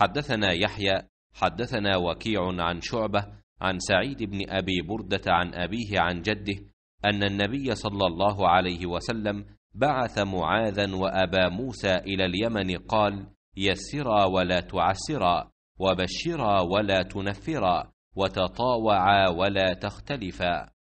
حدثنا يحيى حدثنا وكيع عن شعبة عن سعيد بن أبي بردة عن أبيه عن جده أن النبي صلى الله عليه وسلم بعث معاذا وأبا موسى إلى اليمن قال: يسرا ولا تعسرا، وبشرا ولا تنفرا، وتطاوعا ولا تختلفا.